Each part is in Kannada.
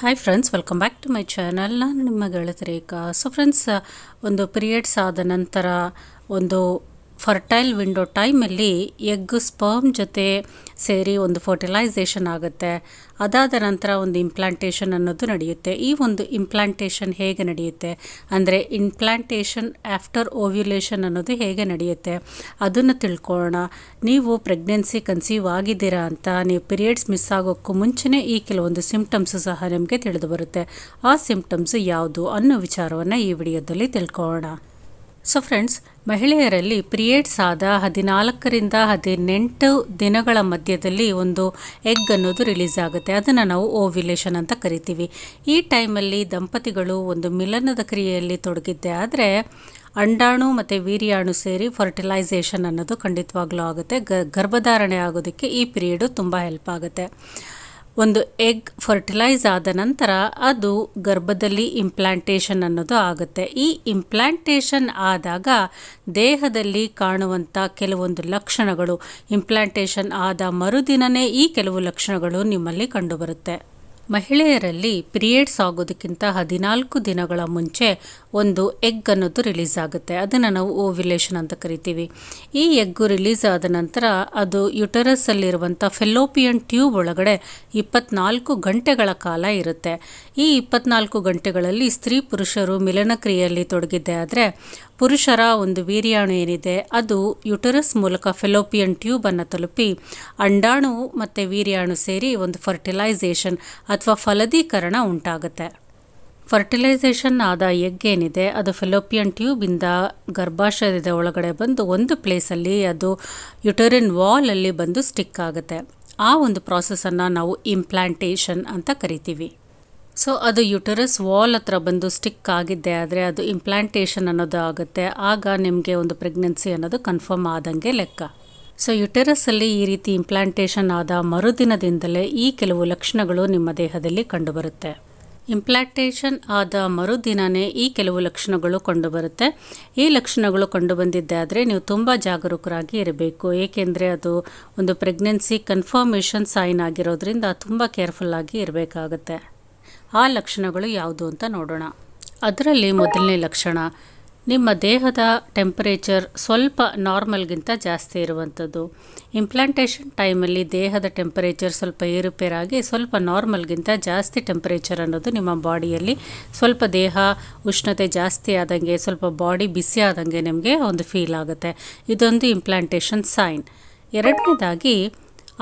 hi friends welcome back to my channel ನಾನು ನಿಮ್ಮ ಗೆಳತಿ ರೇಖಾ ಸೊ ಫ್ರೆಂಡ್ಸ್ ಒಂದು ಪೀರಿಯಡ್ಸ್ ಆದ ನಂತರ ಒಂದು ಫರ್ಟೈಲ್ ವಿಂಡೋ ಟೈಮಲ್ಲಿ ಎಗ್ ಸ್ಪರ್ಮ್ ಜೊತೆ ಸೇರಿ ಒಂದು ಫರ್ಟಿಲೈಸೇಷನ್ ಆಗುತ್ತೆ ಅದಾದ ನಂತರ ಒಂದು ಇಂಪ್ಲಾಂಟೇಷನ್ ಅನ್ನೋದು ನಡೆಯುತ್ತೆ ಈ ಒಂದು ಇಂಪ್ಲಾಂಟೇಷನ್ ಹೇಗೆ ನಡೆಯುತ್ತೆ ಅಂದರೆ ಇಂಪ್ಲಾಂಟೇಷನ್ ಆಫ್ಟರ್ ಓವ್ಯುಲೇಷನ್ ಅನ್ನೋದು ಹೇಗೆ ನಡೆಯುತ್ತೆ ಅದನ್ನು ತಿಳ್ಕೊಳ್ಳೋಣ ನೀವು ಪ್ರೆಗ್ನೆನ್ಸಿ ಕನ್ಸೀವ್ ಆಗಿದ್ದೀರಾ ಅಂತ ನೀವು ಪೀರಿಯಡ್ಸ್ ಮಿಸ್ ಆಗೋಕ್ಕೂ ಮುಂಚೆನೇ ಈ ಕೆಲವೊಂದು ಸಿಂಪ್ಟಮ್ಸು ಸಹ ನಿಮಗೆ ತಿಳಿದು ಬರುತ್ತೆ ಆ ಸಿಂಪ್ಟಮ್ಸು ಯಾವುದು ಅನ್ನೋ ವಿಚಾರವನ್ನು ಈ ವಿಡಿಯೋದಲ್ಲಿ ತಿಳ್ಕೊಳ್ಳೋಣ ಸೊ ಫ್ರೆಂಡ್ಸ್ ಮಹಿಳೆಯರಲ್ಲಿ ಪಿರಿಯಡ್ಸ್ ಆದ ಹದಿನಾಲ್ಕರಿಂದ ಹದಿನೆಂಟು ದಿನಗಳ ಮಧ್ಯದಲ್ಲಿ ಒಂದು ಎಗ್ ಅನ್ನೋದು ರಿಲೀಸ್ ಆಗುತ್ತೆ ಅದನ್ನು ನಾವು ಓವ್ಯುಲೇಷನ್ ಅಂತ ಕರಿತೀವಿ ಈ ಟೈಮಲ್ಲಿ ದಂಪತಿಗಳು ಒಂದು ಮಿಲನದ ಕ್ರಿಯೆಯಲ್ಲಿ ತೊಡಗಿದ್ದೆ ಆದರೆ ಅಂಡಾಣು ಮತ್ತು ವೀರ್ಯಾಣು ಸೇರಿ ಫರ್ಟಿಲೈಸೇಷನ್ ಅನ್ನೋದು ಖಂಡಿತವಾಗ್ಲೂ ಆಗುತ್ತೆ ಗರ್ಭಧಾರಣೆ ಆಗೋದಕ್ಕೆ ಈ ಪಿರಿಯಡು ತುಂಬ ಹೆಲ್ಪ್ ಆಗುತ್ತೆ ಒಂದು ಎಗ್ ಫರ್ಟಿಲೈಸ್ ಆದ ನಂತರ ಅದು ಗರ್ಭದಲ್ಲಿ ಇಂಪ್ಲಾಂಟೇಷನ್ ಅನ್ನೋದು ಆಗುತ್ತೆ ಈ ಇಂಪ್ಲಾಂಟೇಷನ್ ಆದಾಗ ದೇಹದಲ್ಲಿ ಕಾಣುವಂಥ ಕೆಲವೊಂದು ಲಕ್ಷಣಗಳು ಇಂಪ್ಲಾಂಟೇಷನ್ ಆದ ಮರುದಿನವೇ ಈ ಕೆಲವು ಲಕ್ಷಣಗಳು ನಿಮ್ಮಲ್ಲಿ ಕಂಡುಬರುತ್ತೆ ಮಹಿಳೆಯರಲ್ಲಿ ಪಿರಿಯೇಡ್ಸ್ ಆಗೋದಕ್ಕಿಂತ ಹದಿನಾಲ್ಕು ದಿನಗಳ ಮುಂಚೆ ಒಂದು ಎಗ್ ಅನ್ನೋದು ರಿಲೀಸ್ ಆಗುತ್ತೆ ಅದನ್ನು ನಾವು ಓವಿಲೇಷನ್ ಅಂತ ಕರಿತೀವಿ ಈ ಎಗ್ಗು ರಿಲೀಸ್ ಆದ ನಂತರ ಅದು ಯುಟರಸಲ್ಲಿರುವಂಥ ಫೆಲೋಪಿಯನ್ ಟ್ಯೂಬ್ ಒಳಗಡೆ ಇಪ್ಪತ್ನಾಲ್ಕು ಗಂಟೆಗಳ ಕಾಲ ಇರುತ್ತೆ ಈ ಇಪ್ಪತ್ನಾಲ್ಕು ಗಂಟೆಗಳಲ್ಲಿ ಸ್ತ್ರೀ ಪುರುಷರು ಮಿಲನ ಕ್ರಿಯೆಯಲ್ಲಿ ತೊಡಗಿದ್ದೆ ಆದರೆ ಪುರುಷರ ಒಂದು ವೀರ್ಯಾಣು ಏನಿದೆ ಅದು ಯುಟರಸ್ ಮೂಲಕ ಫೆಲೋಪಿಯನ್ ಟ್ಯೂಬನ್ನು ತಲುಪಿ ಅಂಡಾಣು ಮತ್ತು ವೀರ್ಯಾಣು ಸೇರಿ ಒಂದು ಫರ್ಟಿಲೈಸೇಷನ್ ಅಥವಾ ಫಲದೀಕರಣ ಉಂಟಾಗುತ್ತೆ ಫರ್ಟಿಲೈಸೇಷನ್ ಆದ ಎಗ್ ಏನಿದೆ ಅದು ಫೆಲೋಪಿಯನ್ ಟ್ಯೂಬಿಂದ ಗರ್ಭಾಶಯದ ಒಳಗಡೆ ಬಂದು ಒಂದು ಪ್ಲೇಸಲ್ಲಿ ಅದು ಯುಟರಿನ್ ವಾಲಲ್ಲಿ ಬಂದು ಸ್ಟಿಕ್ ಆಗುತ್ತೆ ಆ ಒಂದು ಪ್ರಾಸೆಸನ್ನು ನಾವು ಇಂಪ್ಲಾಂಟೇಷನ್ ಅಂತ ಕರಿತೀವಿ ಸೊ ಅದು ಯುಟರಸ್ ವಾಲ್ ಹತ್ರ ಬಂದು ಸ್ಟಿಕ್ ಆಗಿದ್ದೆ ಆದರೆ ಅದು ಇಂಪ್ಲಾಂಟೇಷನ್ ಅನ್ನೋದು ಆಗುತ್ತೆ ಆಗ ನಿಮಗೆ ಒಂದು ಪ್ರೆಗ್ನೆನ್ಸಿ ಅನ್ನೋದು ಕನ್ಫರ್ಮ್ ಆದಂಗೆ ಲೆಕ್ಕ ಸೊ ಯುಟರಸಲ್ಲಿ ಈ ರೀತಿ ಇಂಪ್ಲಾಂಟೇಷನ್ ಆದ ಮರುದಿನದಿಂದಲೇ ಈ ಕೆಲವು ಲಕ್ಷಣಗಳು ನಿಮ್ಮ ದೇಹದಲ್ಲಿ ಕಂಡುಬರುತ್ತೆ ಇಂಪ್ಲಾಂಟೇಷನ್ ಆದ ಮರುದಿನವೇ ಈ ಕೆಲವು ಲಕ್ಷಣಗಳು ಕಂಡುಬರುತ್ತೆ ಈ ಲಕ್ಷಣಗಳು ಕಂಡುಬಂದಿದ್ದಾದರೆ ನೀವು ತುಂಬ ಜಾಗರೂಕರಾಗಿ ಇರಬೇಕು ಏಕೆಂದರೆ ಅದು ಒಂದು ಪ್ರೆಗ್ನೆನ್ಸಿ ಕನ್ಫರ್ಮೇಷನ್ ಸೈನ್ ಆಗಿರೋದ್ರಿಂದ ತುಂಬ ಕೇರ್ಫುಲ್ಲಾಗಿ ಇರಬೇಕಾಗತ್ತೆ ಆ ಲಕ್ಷಣಗಳು ಯಾವುದು ಅಂತ ನೋಡೋಣ ಅದರಲ್ಲಿ ಮೊದಲನೇ ಲಕ್ಷಣ ನಿಮ್ಮ ದೇಹದ ಟೆಂಪರೇಚರ್ ಸ್ವಲ್ಪ ನಾರ್ಮಲ್ಗಿಂತ ಜಾಸ್ತಿ ಇರುವಂಥದ್ದು ಇಂಪ್ಲಾಂಟೇಷನ್ ಟೈಮಲ್ಲಿ ದೇಹದ ಟೆಂಪರೇಚರ್ ಸ್ವಲ್ಪ ಏರುಪೇರಾಗಿ ಸ್ವಲ್ಪ ನಾರ್ಮಲ್ಗಿಂತ ಜಾಸ್ತಿ ಟೆಂಪರೇಚರ್ ಅನ್ನೋದು ನಿಮ್ಮ ಬಾಡಿಯಲ್ಲಿ ಸ್ವಲ್ಪ ದೇಹ ಉಷ್ಣತೆ ಜಾಸ್ತಿ ಆದಂಗೆ ಸ್ವಲ್ಪ ಬಾಡಿ ಬಿಸಿ ಆದಂಗೆ ನಿಮಗೆ ಒಂದು ಫೀಲ್ ಆಗುತ್ತೆ ಇದೊಂದು ಇಂಪ್ಲಾಂಟೇಷನ್ ಸೈನ್ ಎರಡನೇದಾಗಿ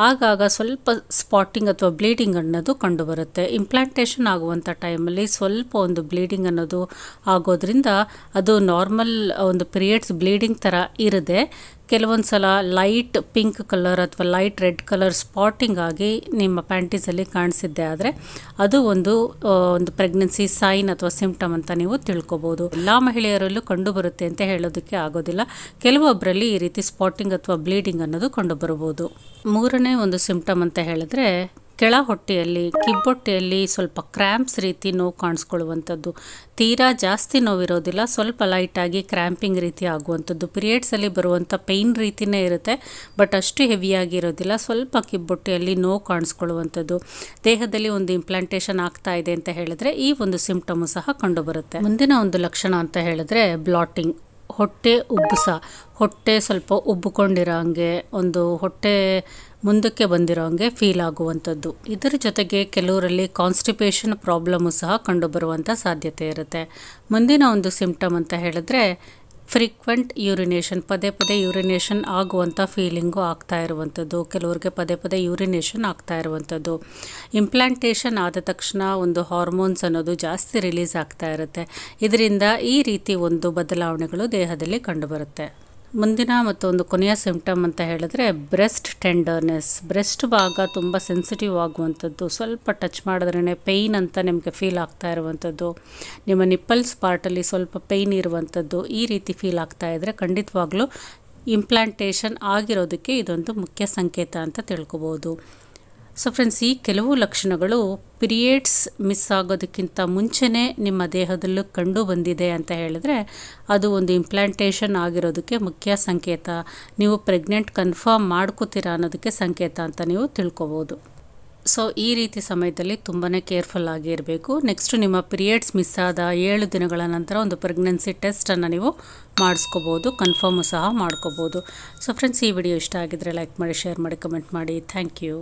ಆಗಾಗ ಸ್ವಲ್ಪ ಸ್ಪಾಟಿಂಗ್ ಅಥವಾ ಬ್ಲೀಡಿಂಗ್ ಅನ್ನೋದು ಕಂಡುಬರುತ್ತೆ ಇಂಪ್ಲಾಂಟೇಷನ್ ಆಗುವಂಥ ಟೈಮಲ್ಲಿ ಸ್ವಲ್ಪ ಒಂದು ಬ್ಲೀಡಿಂಗ್ ಅನ್ನೋದು ಆಗೋದ್ರಿಂದ ಅದು ನಾರ್ಮಲ್ ಒಂದು ಪೀರಿಯಡ್ಸ್ ಬ್ಲೀಡಿಂಗ್ ಥರ ಇರದೆ ಕೆಲವೊಂದು ಸಲ ಲೈಟ್ ಪಿಂಕ್ ಕಲರ್ ಅಥವಾ ಲೈಟ್ ರೆಡ್ ಕಲರ್ ಸ್ಪಾಟಿಂಗ್ ಆಗಿ ನಿಮ್ಮ ಪ್ಯಾಂಟೀಸಲ್ಲಿ ಕಾಣಿಸಿದ್ದೆ ಆದರೆ ಅದು ಒಂದು ಒಂದು ಪ್ರೆಗ್ನೆನ್ಸಿ ಸೈನ್ ಅಥವಾ ಸಿಂಪ್ಟಮ್ ಅಂತ ನೀವು ತಿಳ್ಕೊಬೋದು ಎಲ್ಲ ಮಹಿಳೆಯರಲ್ಲೂ ಕಂಡುಬರುತ್ತೆ ಅಂತ ಹೇಳೋದಕ್ಕೆ ಆಗೋದಿಲ್ಲ ಕೆಲವೊಬ್ಬರಲ್ಲಿ ಈ ರೀತಿ ಸ್ಪಾಟಿಂಗ್ ಅಥವಾ ಬ್ಲೀಡಿಂಗ್ ಅನ್ನೋದು ಕಂಡುಬರ್ಬೋದು ಮೂರನೇ ಒಂದು ಸಿಂಪ್ಟಮ್ ಅಂತ ಹೇಳಿದ್ರೆ ಕೆಳ ಹೊಟ್ಟೆಯಲ್ಲಿ ಕಿಬ್ಬೊಟ್ಟೆಯಲ್ಲಿ ಸ್ವಲ್ಪ ಕ್ರ್ಯಾಂಪ್ಸ್ ರೀತಿ ನೋವು ಕಾಣಿಸ್ಕೊಳ್ಳುವಂಥದ್ದು ತೀರಾ ಜಾಸ್ತಿ ನೋವಿರೋದಿಲ್ಲ ಸ್ವಲ್ಪ ಲೈಟಾಗಿ ಕ್ರ್ಯಾಂಪಿಂಗ್ ರೀತಿ ಆಗುವಂಥದ್ದು ಪೀರಿಯಡ್ಸಲ್ಲಿ ಬರುವಂಥ ಪೈನ್ ರೀತಿಯೇ ಇರುತ್ತೆ ಬಟ್ ಅಷ್ಟು ಹೆವಿಯಾಗಿರೋದಿಲ್ಲ ಸ್ವಲ್ಪ ಕಿಬ್ಬೊಟ್ಟೆಯಲ್ಲಿ ನೋವು ಕಾಣಿಸ್ಕೊಳ್ಳುವಂಥದ್ದು ದೇಹದಲ್ಲಿ ಒಂದು ಇಂಪ್ಲಾಂಟೇಷನ್ ಆಗ್ತಾ ಇದೆ ಅಂತ ಹೇಳಿದ್ರೆ ಈ ಒಂದು ಸಿಂಪ್ಟಮು ಸಹ ಕಂಡುಬರುತ್ತೆ ಮುಂದಿನ ಒಂದು ಲಕ್ಷಣ ಅಂತ ಹೇಳಿದ್ರೆ ಬ್ಲಾಟಿಂಗ್ ಹೊಟ್ಟೆ ಉಬ್ಬಸ ಹೊಟ್ಟೆ ಸ್ವಲ್ಪ ಉಬ್ಬಿಕೊಂಡಿರೋ ಹಾಗೆ ಒಂದು ಹೊಟ್ಟೆ ಮುಂದಕ್ಕೆ ಬಂದಿರೋ ಹಾಗೆ ಫೀಲ್ ಆಗುವಂಥದ್ದು ಇದರ ಜೊತೆಗೆ ಕೆಲವರಲ್ಲಿ ಕಾನ್ಸ್ಟಿಪೇಷನ್ ಪ್ರಾಬ್ಲಮ್ಮು ಸಹ ಕಂಡುಬರುವಂಥ ಸಾಧ್ಯತೆ ಇರುತ್ತೆ ಮುಂದಿನ ಒಂದು ಸಿಂಪ್ಟಮ್ ಅಂತ ಹೇಳಿದ್ರೆ ಫ್ರೀಕ್ವೆಂಟ್ ಯೂರಿನೇಷನ್ ಪದೇ ಪದೇ ಯೂರಿನೇಷನ್ ಆಗುವಂಥ ಫೀಲಿಂಗು ಆಗ್ತಾ ಇರುವಂಥದ್ದು ಕೆಲವ್ರಿಗೆ ಪದೇ ಪದೇ ಯೂರಿನೇಷನ್ ಆಗ್ತಾ ಇರುವಂಥದ್ದು ಇಂಪ್ಲಾಂಟೇಷನ್ ಆದ ತಕ್ಷಣ ಒಂದು ಹಾರ್ಮೋನ್ಸ್ ಅನ್ನೋದು ಜಾಸ್ತಿ ರಿಲೀಸ್ ಆಗ್ತಾ ಇರುತ್ತೆ ಇದರಿಂದ ಈ ರೀತಿ ಒಂದು ಬದಲಾವಣೆಗಳು ದೇಹದಲ್ಲಿ ಕಂಡುಬರುತ್ತೆ ಮುಂದಿನ ಮತ್ತೊಂದು ಕೊನೆಯ ಸಿಂಪ್ಟಮ್ ಅಂತ ಹೇಳಿದ್ರೆ ಬ್ರೆಸ್ಟ್ ಟೆಂಡರ್ನೆಸ್ ಬ್ರೆಸ್ಟ್ ಭಾಗ ತುಂಬ ಸೆನ್ಸಿಟಿವ್ ಆಗುವಂಥದ್ದು ಸ್ವಲ್ಪ ಟಚ್ ಮಾಡಿದ್ರೇ ಪೇಯ್ನ್ ಅಂತ ನಿಮಗೆ ಫೀಲ್ ಆಗ್ತಾ ಇರುವಂಥದ್ದು ನಿಮ್ಮ ನಿಪ್ಪಲ್ಸ್ ಪಾರ್ಟಲ್ಲಿ ಸ್ವಲ್ಪ ಪೇಯ್ನ್ ಇರುವಂಥದ್ದು ಈ ರೀತಿ ಫೀಲ್ ಆಗ್ತಾ ಇದ್ದರೆ ಖಂಡಿತವಾಗ್ಲೂ ಇಂಪ್ಲಾಂಟೇಷನ್ ಆಗಿರೋದಕ್ಕೆ ಇದೊಂದು ಮುಖ್ಯ ಸಂಕೇತ ಅಂತ ತಿಳ್ಕೊಬೋದು ಸೊ ಫ್ರೆಂಡ್ಸ್ ಈ ಕೆಲವು ಲಕ್ಷಣಗಳು ಪಿರಿಯಡ್ಸ್ ಮಿಸ್ ಆಗೋದಕ್ಕಿಂತ ಮುಂಚೆನೇ ನಿಮ್ಮ ದೇಹದಲ್ಲೂ ಕಂಡು ಬಂದಿದೆ ಅಂತ ಹೇಳಿದ್ರೆ ಅದು ಒಂದು ಇಂಪ್ಲಾಂಟೇಷನ್ ಆಗಿರೋದಕ್ಕೆ ಮುಖ್ಯ ಸಂಕೇತ ನೀವು ಪ್ರೆಗ್ನೆಂಟ್ ಕನ್ಫರ್ಮ್ ಮಾಡ್ಕೋತೀರಾ ಅನ್ನೋದಕ್ಕೆ ಸಂಕೇತ ಅಂತ ನೀವು ತಿಳ್ಕೊಬೋದು ಸೊ ಈ ರೀತಿ ಸಮಯದಲ್ಲಿ ತುಂಬಾ ಕೇರ್ಫುಲ್ ಆಗಿರಬೇಕು ನೆಕ್ಸ್ಟ್ ನಿಮ್ಮ ಪಿರಿಯಡ್ಸ್ ಮಿಸ್ ಆದ ಏಳು ದಿನಗಳ ನಂತರ ಒಂದು ಪ್ರೆಗ್ನೆನ್ಸಿ ಟೆಸ್ಟನ್ನು ನೀವು ಮಾಡಿಸ್ಕೋಬೋದು ಕನ್ಫರ್ಮು ಸಹ ಮಾಡ್ಕೋಬೋದು ಸೊ ಫ್ರೆಂಡ್ಸ್ ಈ ವಿಡಿಯೋ ಇಷ್ಟ ಆಗಿದ್ರೆ ಲೈಕ್ ಮಾಡಿ ಶೇರ್ ಮಾಡಿ ಕಮೆಂಟ್ ಮಾಡಿ ಥ್ಯಾಂಕ್ ಯು